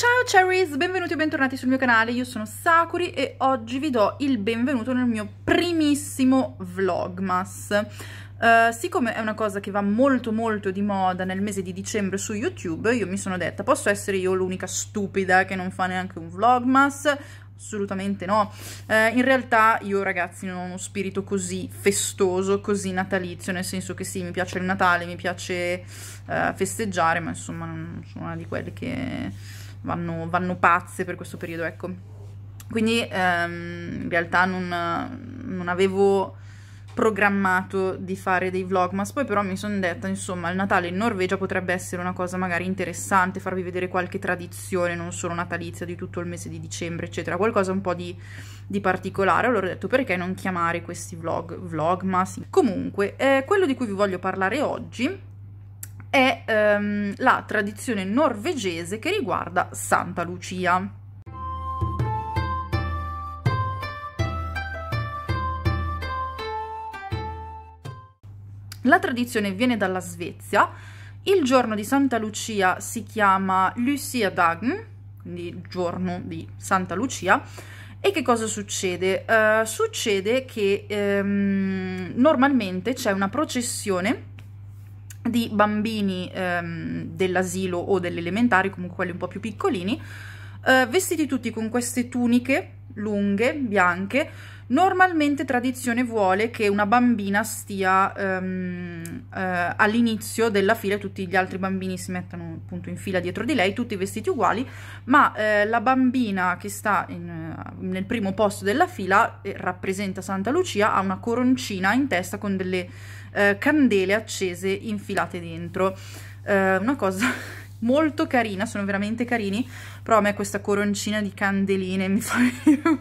Ciao cherries, benvenuti o bentornati sul mio canale, io sono Sakuri e oggi vi do il benvenuto nel mio primissimo vlogmas. Uh, siccome è una cosa che va molto molto di moda nel mese di dicembre su YouTube, io mi sono detta, posso essere io l'unica stupida che non fa neanche un vlogmas? assolutamente no. Eh, in realtà io ragazzi non ho uno spirito così festoso, così natalizio, nel senso che sì, mi piace il Natale, mi piace eh, festeggiare, ma insomma non sono una di quelle che vanno, vanno pazze per questo periodo, ecco. Quindi ehm, in realtà non, non avevo programmato di fare dei vlogmas, poi però mi sono detta, insomma, il Natale in Norvegia potrebbe essere una cosa magari interessante, farvi vedere qualche tradizione, non solo natalizia, di tutto il mese di dicembre, eccetera, qualcosa un po' di, di particolare, allora ho detto perché non chiamare questi vlog vlogmas? Comunque, eh, quello di cui vi voglio parlare oggi è ehm, la tradizione norvegese che riguarda Santa Lucia. La tradizione viene dalla Svezia, il giorno di Santa Lucia si chiama Lucia Dagn, quindi giorno di Santa Lucia, e che cosa succede? Uh, succede che um, normalmente c'è una processione di bambini ehm, dell'asilo o dell'elementare, comunque quelli un po' più piccolini, eh, vestiti tutti con queste tuniche lunghe, bianche, Normalmente tradizione vuole che una bambina stia ehm, eh, all'inizio della fila e tutti gli altri bambini si mettano appunto in fila dietro di lei, tutti vestiti uguali, ma eh, la bambina che sta in, nel primo posto della fila eh, rappresenta Santa Lucia, ha una coroncina in testa con delle eh, candele accese infilate dentro. Eh, una cosa molto carina, sono veramente carini, però a me questa coroncina di candeline mi fa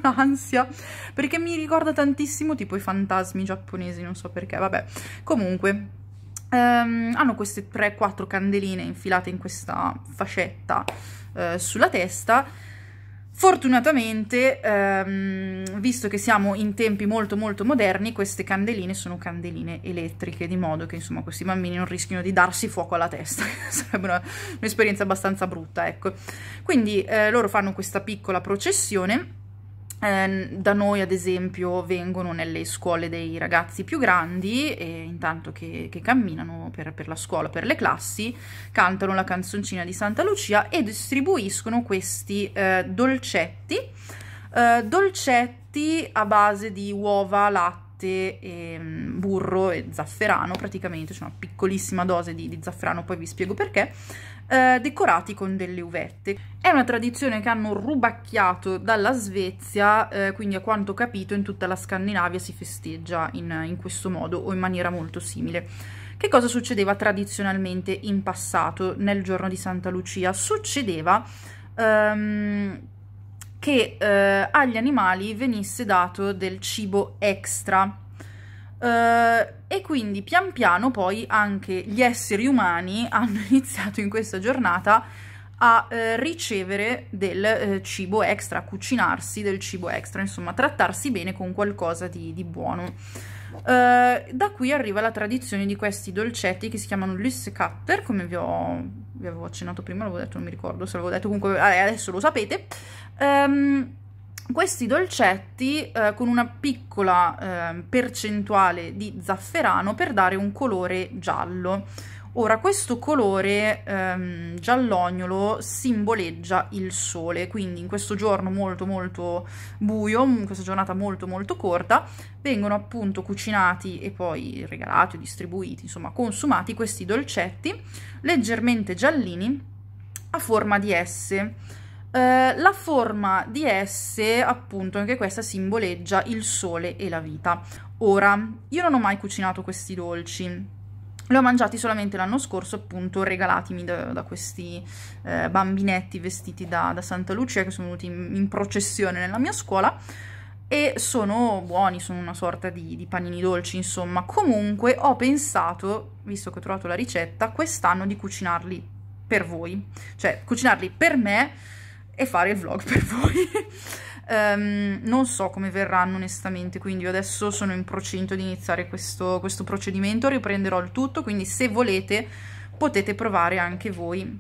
un'ansia, perché mi ricorda tantissimo tipo i fantasmi giapponesi, non so perché, vabbè, comunque... Um, hanno queste 3-4 candeline infilate in questa fascetta uh, sulla testa Fortunatamente, ehm, visto che siamo in tempi molto molto moderni, queste candeline sono candeline elettriche, di modo che insomma questi bambini non rischino di darsi fuoco alla testa, sarebbe un'esperienza abbastanza brutta, ecco. Quindi eh, loro fanno questa piccola processione Ehm, da noi ad esempio vengono nelle scuole dei ragazzi più grandi e intanto che, che camminano per, per, la scuola, per le classi, cantano la canzoncina di Santa Lucia e distribuiscono questi eh, dolcetti, eh, dolcetti a base di uova, latte, latte, e, mm, burro e zafferano, praticamente c'è una piccolissima dose di, di, zafferano, poi vi spiego perché, eh, decorati con delle uvette. È una tradizione che hanno rubacchiato dalla Svezia, eh, quindi a quanto ho capito in tutta la Scandinavia si festeggia in, in questo modo o in maniera molto simile. Che cosa succedeva tradizionalmente in passato nel giorno di Santa Lucia? Succedeva... Um, che eh, agli animali venisse dato del cibo extra. Eh, e quindi pian piano poi anche gli esseri umani hanno iniziato in questa giornata a eh, ricevere del eh, cibo extra, a cucinarsi del cibo extra, insomma trattarsi bene con qualcosa di, di buono. Eh, da qui arriva la tradizione di questi dolcetti che si chiamano Lisse Cutter, come vi, ho, vi avevo accennato prima, l'avevo detto, non mi ricordo se l'avevo detto, comunque adesso lo sapete. Um, questi dolcetti eh, con una piccola eh, percentuale di zafferano per dare un colore giallo. Ora, questo colore ehm, giallognolo simboleggia il sole, quindi in questo giorno molto molto buio, in questa giornata molto molto corta, vengono appunto cucinati e poi regalati o distribuiti, insomma consumati questi dolcetti leggermente giallini a forma di S. Eh, la forma di S, appunto, anche questa simboleggia il sole e la vita. Ora, io non ho mai cucinato questi dolci, li ho mangiati solamente l'anno scorso, appunto, regalatimi da, da questi eh, bambinetti vestiti da, da, Santa Lucia che sono venuti in, in, processione nella mia scuola e sono buoni, sono una sorta di, di panini dolci, insomma. Comunque ho pensato, visto che ho trovato la ricetta, quest'anno di cucinarli per voi, cioè cucinarli per me e fare il vlog per voi. Um, non so come verranno onestamente, quindi io adesso sono in procinto di iniziare questo, questo procedimento, riprenderò il tutto, quindi se volete potete provare anche voi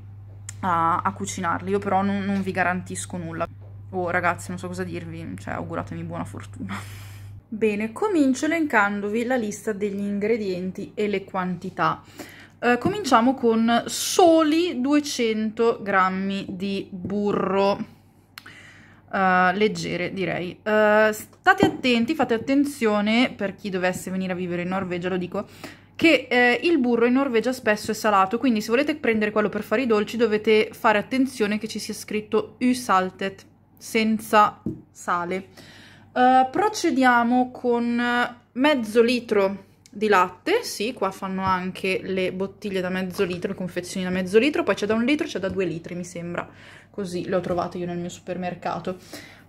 a, a cucinarli, io però non, non vi garantisco nulla. Oh ragazzi, non so cosa dirvi, cioè auguratemi buona fortuna. Bene, comincio elencandovi la lista degli ingredienti e le quantità. Eh, cominciamo con soli 200 grammi di burro Uh, leggere direi uh, state attenti fate attenzione per chi dovesse venire a vivere in Norvegia lo dico che eh, il burro in Norvegia spesso è salato quindi se volete prendere quello per fare i dolci dovete fare attenzione che ci sia scritto usaltet senza sale uh, procediamo con mezzo litro di latte, sì, qua fanno anche le bottiglie da mezzo litro, le confezioni da mezzo litro, poi c'è da un litro, c'è da due litri mi sembra, così le ho trovate io nel mio supermercato.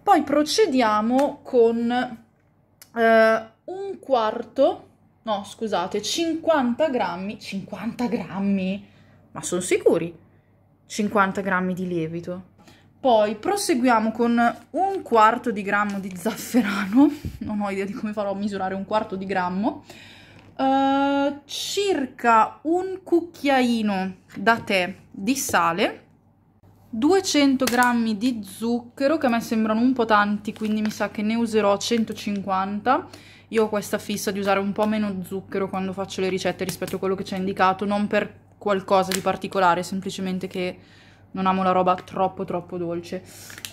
Poi procediamo con eh, un quarto, no scusate, 50 grammi, 50 grammi, ma sono sicuri, 50 grammi di lievito. Poi proseguiamo con un quarto di grammo di zafferano, non ho idea di come farò a misurare un quarto di grammo, eh, circa un cucchiaino da tè di sale 200 g di zucchero che a me sembrano un po' tanti quindi mi sa che ne userò 150 io ho questa fissa di usare un po' meno zucchero quando faccio le ricette rispetto a quello che ci ha indicato non per qualcosa di particolare semplicemente che non amo la roba troppo troppo dolce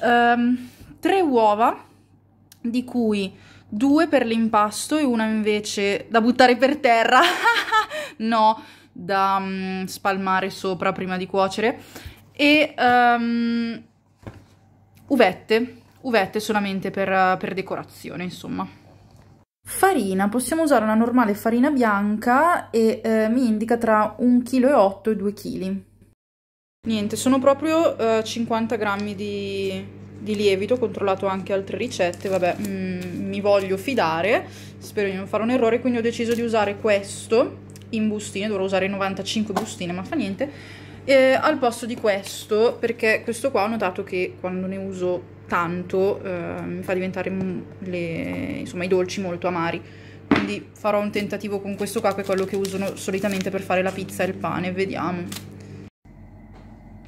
um, ehm, 3 uova di cui due per l'impasto e una invece da buttare per terra, no, da um, spalmare sopra prima di cuocere, e um, uvette, uvette solamente per, per decorazione, insomma. Farina, possiamo usare una normale farina bianca e eh, mi indica tra 1,8 kg e 2 kg. Niente, sono proprio eh, 50 grammi di, di lievito, ho controllato anche altre ricette, vabbè, mm, mi voglio fidare, spero di non fare un errore, quindi ho deciso di usare questo in bustine, dovrò usare 95 bustine, ma fa niente, e al posto di questo, perché questo qua ho notato che quando ne uso tanto eh, mi fa diventare le, insomma, i dolci molto amari quindi farò un tentativo con questo qua che è quello che usano solitamente per fare la pizza e il pane, vediamo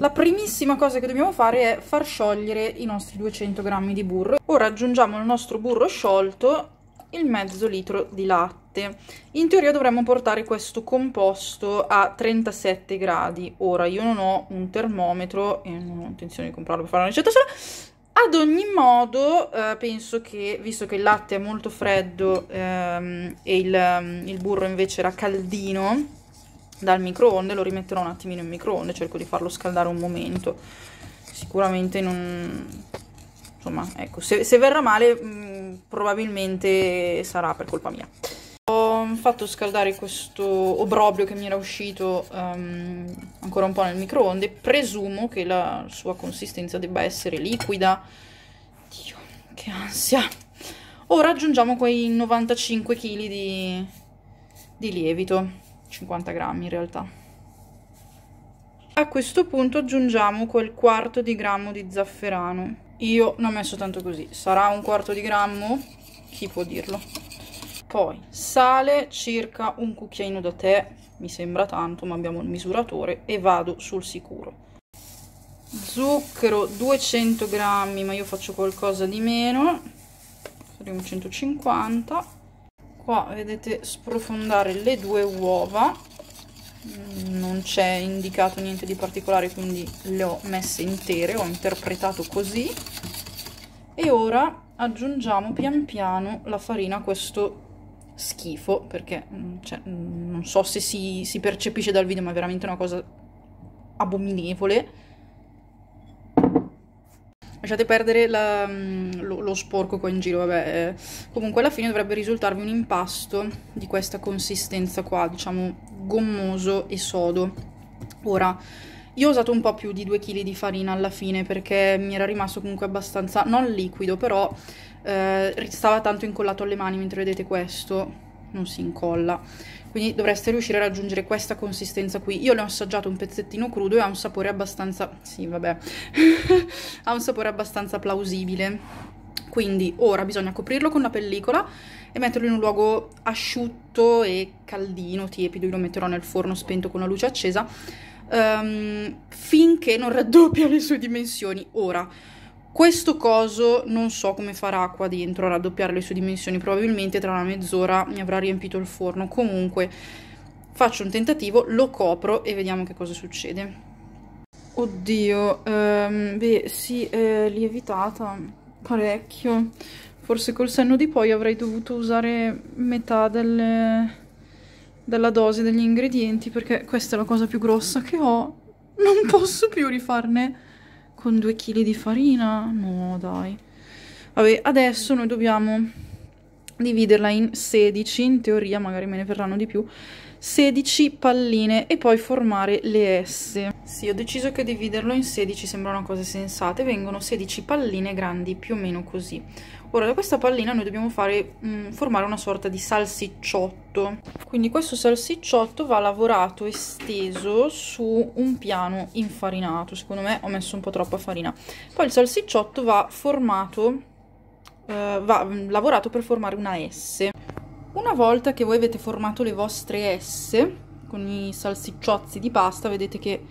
la primissima cosa che dobbiamo fare è far sciogliere i nostri 200 grammi di burro. Ora aggiungiamo il nostro burro sciolto il mezzo litro di latte. In teoria dovremmo portare questo composto a 37 gradi. Ora io non ho un termometro e non ho intenzione di comprarlo per fare una ricetta sola. Ad ogni modo eh, penso che, visto che il latte è molto freddo ehm, e il, ehm, il burro invece era caldino, dal microonde, lo rimetterò un attimino in microonde, cerco di farlo scaldare un momento. Sicuramente non... Insomma, ecco, se, se verrà male mh, mm, probabilmente sarà per colpa mia. Ho fatto scaldare questo obrobio che mi era uscito um, ancora un po' nel microonde, presumo che la sua consistenza debba essere liquida. Dio, che ansia! Ora aggiungiamo quei 95 kg di, di lievito. 50 grammi in realtà a questo punto aggiungiamo quel quarto di grammo di zafferano io ne ho messo tanto così sarà un quarto di grammo? chi può dirlo? poi sale circa un cucchiaino da tè mi sembra tanto ma abbiamo il misuratore e vado sul sicuro zucchero 200 grammi ma io faccio qualcosa di meno saremo 150 qua vedete sprofondare le due uova mm, non c'è indicato niente di particolare quindi le ho messe intere ho interpretato così e ora aggiungiamo pian piano la farina a questo schifo perché mm, cioè, mm, non so se si, si percepisce dal video ma è veramente una cosa abominevole Lasciate perdere la, mm, lo, lo, sporco qua in giro, vabbè. Eh. Comunque alla fine dovrebbe risultarvi un impasto di questa consistenza qua, diciamo gommoso e sodo. Ora, io ho usato un po' più di 2 kg di farina alla fine perché mi era rimasto comunque abbastanza, non liquido, però eh, stava tanto incollato alle mani, mentre vedete questo non si incolla quindi dovreste riuscire a raggiungere questa consistenza qui io l'ho assaggiato un pezzettino crudo e ha un sapore abbastanza sì vabbè ha un sapore abbastanza plausibile quindi ora bisogna coprirlo con una pellicola e metterlo in un luogo asciutto e caldino, tiepido, io lo metterò nel forno spento con la luce accesa, um, finché non raddoppia le sue dimensioni. Ora, questo coso non so come farà qua dentro a raddoppiare le sue dimensioni, probabilmente tra una mezz'ora mi avrà riempito il forno. Comunque faccio un tentativo, lo copro e vediamo che cosa succede. Oddio, ehm, beh sì, è eh, lievitata parecchio. Forse col senno di poi avrei dovuto usare metà del, della dose degli ingredienti perché questa è la cosa più grossa che ho. Non posso più rifarne con due chili di farina? No, dai. Vabbè, adesso noi dobbiamo dividerla in 16, in teoria magari me ne verranno di più, 16 palline e poi formare le S. Sì, ho deciso che dividerlo in 16 sembra una cosa sensata vengono 16 palline grandi, più o meno così. Ora, da questa pallina noi dobbiamo fare, mh, mm, formare una sorta di salsicciotto. Quindi questo salsicciotto va lavorato esteso su un piano infarinato. Secondo me ho messo un po' troppa farina. Poi il salsicciotto va formato, eh, va mm, lavorato per formare una S. Una volta che voi avete formato le vostre S con i salsicciozzi di pasta, vedete che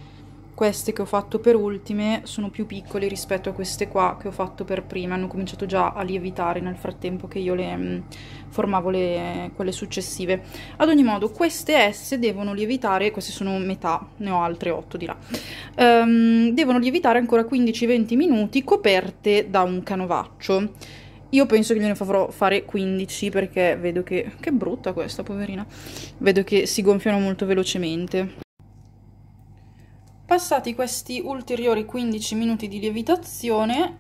queste che ho fatto per ultime sono più piccole rispetto a queste qua che ho fatto per prima, hanno cominciato già a lievitare nel frattempo che io le mm, formavo le, quelle successive. Ad ogni modo queste S devono lievitare, queste sono metà, ne ho altre 8 di là, um, devono lievitare ancora 15-20 minuti coperte da un canovaccio. Io penso che gliene farò fare 15 perché vedo che... Che brutta questa, poverina. Vedo che si gonfiano molto velocemente. Passati questi ulteriori 15 minuti di lievitazione,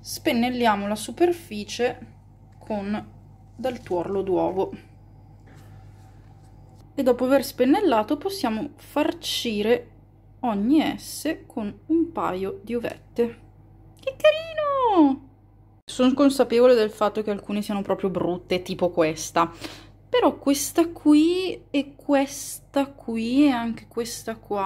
spennelliamo la superficie con del tuorlo d'uovo. E dopo aver spennellato possiamo farcire ogni S con un paio di ovette. Che carino! Sono consapevole del fatto che alcune siano proprio brutte, tipo questa. Però questa qui e questa qui e anche questa qua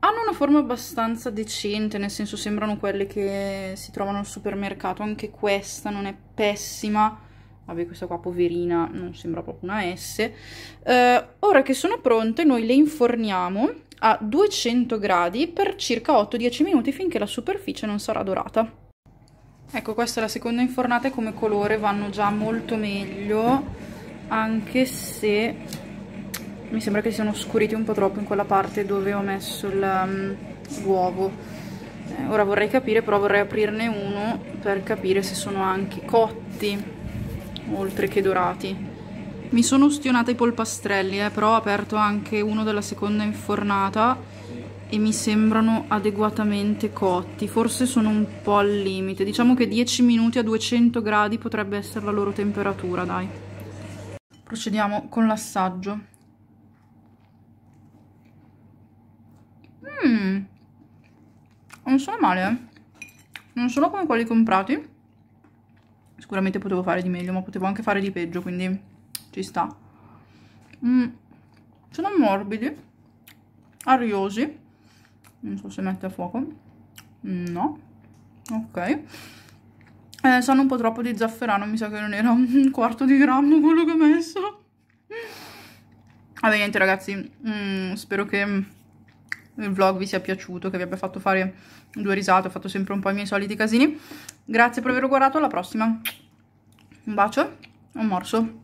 hanno una forma abbastanza decente, nel senso sembrano quelle che si trovano al supermercato. Anche questa non è pessima. Vabbè, questa qua poverina non sembra proprio una S. Eh, ora che sono pronte, noi le inforniamo a 200 gradi per circa 8-10 minuti finché la superficie non sarà dorata. Ecco, questa è la seconda infornata e come colore vanno già molto meglio, anche se mi sembra che siano scuriti un po' troppo in quella parte dove ho messo mm, l'uovo. Eh, ora vorrei capire, però vorrei aprirne uno per capire se sono anche cotti, oltre che dorati. Mi sono ustionata i polpastrelli, eh, però ho aperto anche uno della seconda infornata e mi sembrano adeguatamente cotti, forse sono un po' al limite, diciamo che 10 minuti a 200 gradi potrebbe essere la loro temperatura, dai. Procediamo con l'assaggio. Mmm, non sono male, eh? non sono come quelli comprati. Sicuramente potevo fare di meglio, ma potevo anche fare di peggio, quindi ci sta. Mm. Sono morbidi, ariosi, non so se mette a fuoco no ok eh, sono un po' troppo di zafferano mi sa che non era un quarto di grammo quello che ho messo vabbè niente ragazzi mm, spero che il vlog vi sia piaciuto che vi abbia fatto fare due risate ho fatto sempre un po' i miei soliti casini grazie per aver guardato alla prossima un bacio un morso